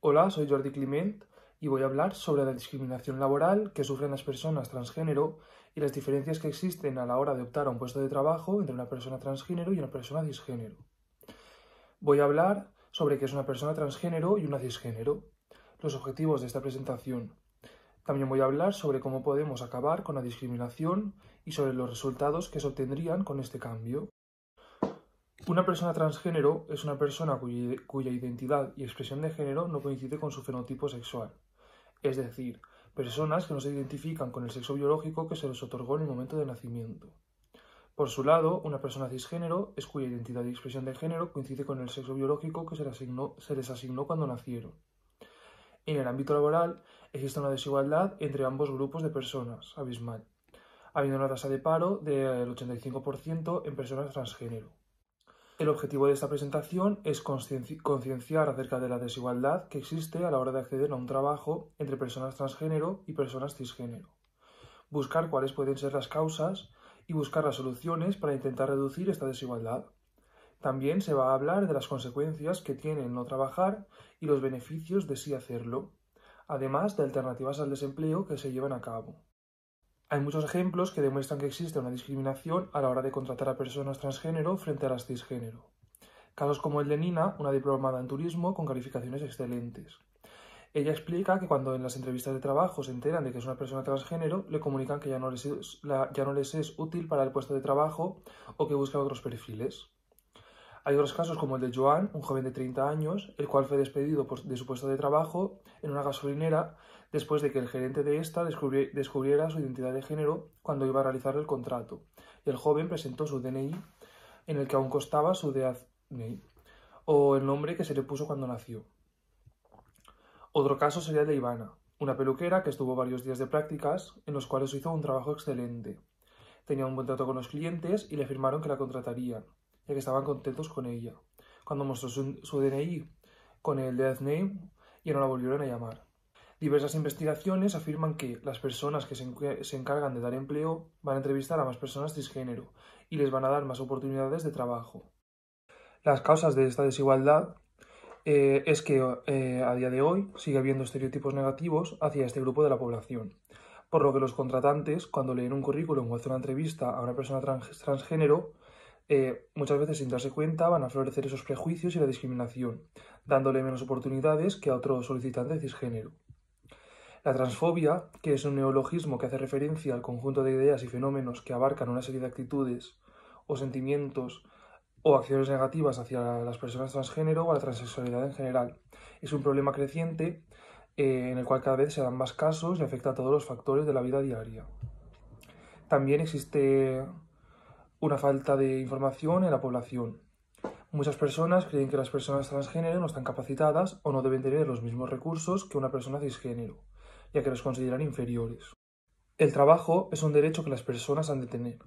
Hola, soy Jordi Climent y voy a hablar sobre la discriminación laboral que sufren las personas transgénero y las diferencias que existen a la hora de optar a un puesto de trabajo entre una persona transgénero y una persona cisgénero. Voy a hablar sobre qué es una persona transgénero y una cisgénero, los objetivos de esta presentación. También voy a hablar sobre cómo podemos acabar con la discriminación y sobre los resultados que se obtendrían con este cambio. Una persona transgénero es una persona cuya, identidad y expresión de género no coincide con su fenotipo sexual, es decir, personas que no se identifican con el sexo biológico que se les otorgó en el momento de nacimiento. Por su lado, una persona cisgénero es cuya identidad y expresión de género coincide con el sexo biológico que se les asignó, se les asignó cuando nacieron. En el ámbito laboral, existe una desigualdad entre ambos grupos de personas, abismal, habiendo una tasa de paro del 85% en personas transgénero. El objetivo de esta presentación es concienciar acerca de la desigualdad que existe a la hora de acceder a un trabajo entre personas transgénero y personas cisgénero, buscar cuáles pueden ser las causas y buscar las soluciones para intentar reducir esta desigualdad. También se va a hablar de las consecuencias que tiene el no trabajar y los beneficios de sí hacerlo, además de alternativas al desempleo que se llevan a cabo. Hay muchos ejemplos que demuestran que existe una discriminación a la hora de contratar a personas transgénero frente a las cisgénero. Casos como el de Nina, una diplomada en turismo con calificaciones excelentes. Ella explica que cuando en las entrevistas de trabajo se enteran de que es una persona transgénero, le comunican que ya no les es, ya no es útil para el puesto de trabajo o que buscan otros perfiles. Hay otros casos como el de Joan, un joven de 30 años, el cual fue despedido de su puesto de trabajo en una gasolinera después de que el gerente de esta descubriera su identidad de género cuando iba a realizar el contrato, y el joven presentó su DNI en el que aún constaba su DNI o el nombre que se le puso cuando nació. Otro caso sería el de Ivana, una peluquera que estuvo varios días de prácticas en los cuales hizo un trabajo excelente. Tenía un buen trato con los clientes y le afirmaron que la contratarían, ya que estaban contentos con ella. Cuando mostró su, DNI con el Death Name, ya no la volvieron a llamar. Diversas investigaciones afirman que las personas que se, encargan de dar empleo van a entrevistar a más personas cisgénero y les van a dar más oportunidades de trabajo. Las causas de esta desigualdad eh, es que eh, a día de hoy sigue habiendo estereotipos negativos hacia este grupo de la población, por lo que los contratantes, cuando leen un currículum o hacen una entrevista a una persona transgénero, eh, muchas veces sin darse cuenta van a florecer esos prejuicios y la discriminación, dándole menos oportunidades que a otro solicitante cisgénero. La transfobia, que es un neologismo que hace referencia al conjunto de ideas y fenómenos que abarcan una serie de actitudes o sentimientos o acciones negativas hacia las personas transgénero o a la transexualidad en general. Es un problema creciente eh, en el cual cada vez se dan más casos y afecta a todos los factores de la vida diaria. También existe una falta de información en la población. Muchas personas creen que las personas transgénero no están capacitadas o no deben tener los mismos recursos que una persona cisgénero, ya que los consideran inferiores. El trabajo es un derecho que las personas han de tener.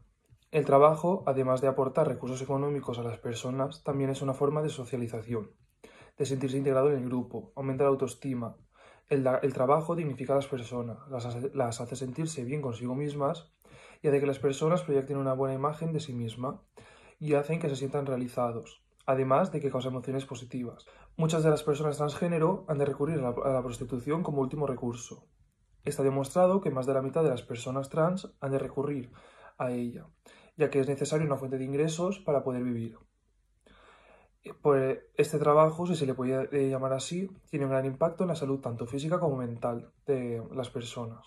El trabajo, además de aportar recursos económicos a las personas, también es una forma de socialización, de sentirse integrado en el grupo, aumenta la autoestima. El, trabajo dignifica a las personas, las hace sentirse bien consigo mismas ya de que las personas proyecten una buena imagen de sí misma y hacen que se sientan realizados, además de que causa emociones positivas. Muchas de las personas transgénero han de recurrir a la, prostitución como último recurso. Está demostrado que más de la mitad de las personas trans han de recurrir a ella, ya que es necesaria una fuente de ingresos para poder vivir. Eh, pues, este trabajo, si se le puede eh, llamar así, tiene un gran impacto en la salud tanto física como mental de las personas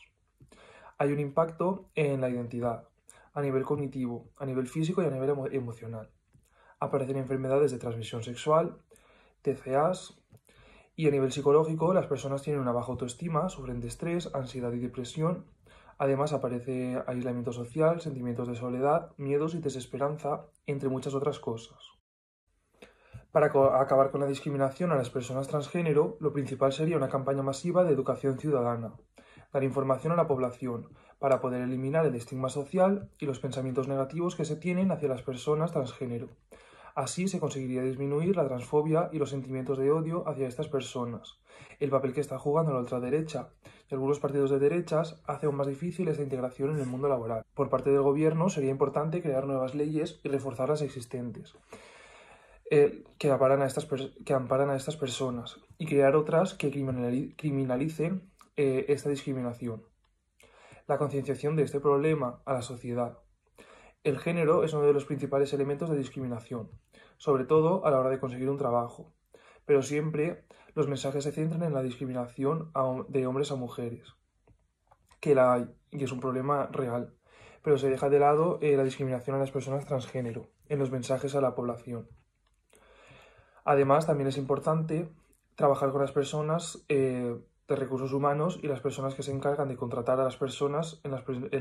hay un impacto en la identidad, a nivel cognitivo, a nivel físico y a nivel emocional. Aparecen enfermedades de transmisión sexual, TCAs, y a nivel psicológico las personas tienen una baja autoestima, sufren de estrés, ansiedad y depresión. Además aparece aislamiento social, sentimientos de soledad, miedos y desesperanza, entre muchas otras cosas. Para acabar con la discriminación a las personas transgénero, lo principal sería una campaña masiva de educación ciudadana, dar información a la población, para poder eliminar el estigma social y los pensamientos negativos que se tienen hacia las personas transgénero. Así se conseguiría disminuir la transfobia y los sentimientos de odio hacia estas personas. El papel que está jugando la ultraderecha y algunos partidos de derechas hace aún más difícil esta integración en el mundo laboral. Por parte del gobierno sería importante crear nuevas leyes y reforzar las existentes. Eh, que, a estas que amparan a estas personas y crear otras que criminalicen eh, esta discriminación. La concienciación de este problema a la sociedad. El género es uno de los principales elementos de discriminación, sobre todo a la hora de conseguir un trabajo, pero siempre los mensajes se centran en la discriminación de hombres a mujeres, que la hay y es un problema real, pero se deja de lado eh, la discriminación a las personas transgénero en los mensajes a la población. Además, también es importante trabajar con las personas eh, de recursos humanos y las personas que se encargan de contratar a las personas en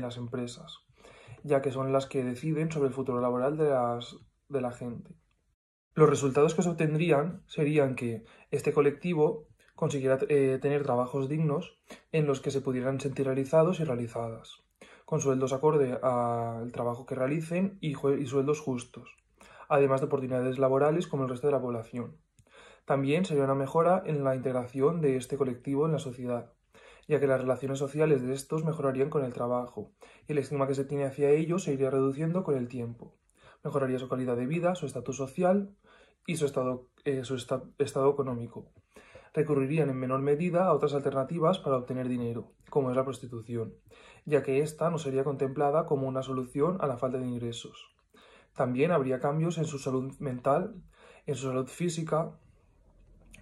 las, empresas, ya que son las que deciden sobre el futuro laboral de, la gente. Los resultados que se obtendrían serían que este colectivo consiguiera eh, tener trabajos dignos en los que se pudieran sentir realizados y realizadas, con sueldos acorde al trabajo que realicen y sueldos justos, además de oportunidades laborales como el resto de la población. También sería una mejora en la integración de este colectivo en la sociedad, ya que las relaciones sociales de estos mejorarían con el trabajo, y el estigma que se tiene hacia ellos se iría reduciendo con el tiempo. Mejoraría su calidad de vida, su estatus social y su estado, eh, estado económico. Recurrirían en menor medida a otras alternativas para obtener dinero, como es la prostitución, ya que ésta no sería contemplada como una solución a la falta de ingresos. También habría cambios en su salud mental, en su salud física,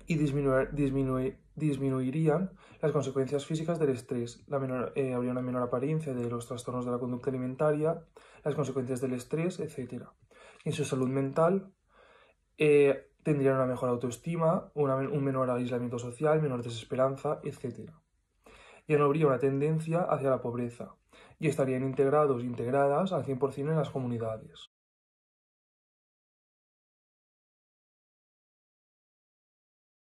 y disminuir, disminuirían las consecuencias físicas del estrés. La eh, habría una menor apariencia de los trastornos de la conducta alimentaria, las consecuencias del estrés, etc. en su salud mental eh, tendrían una mejor autoestima, un menor aislamiento social, menor desesperanza, etc. Ya no habría una tendencia hacia la pobreza y estarían integrados e integradas al 100% en las comunidades.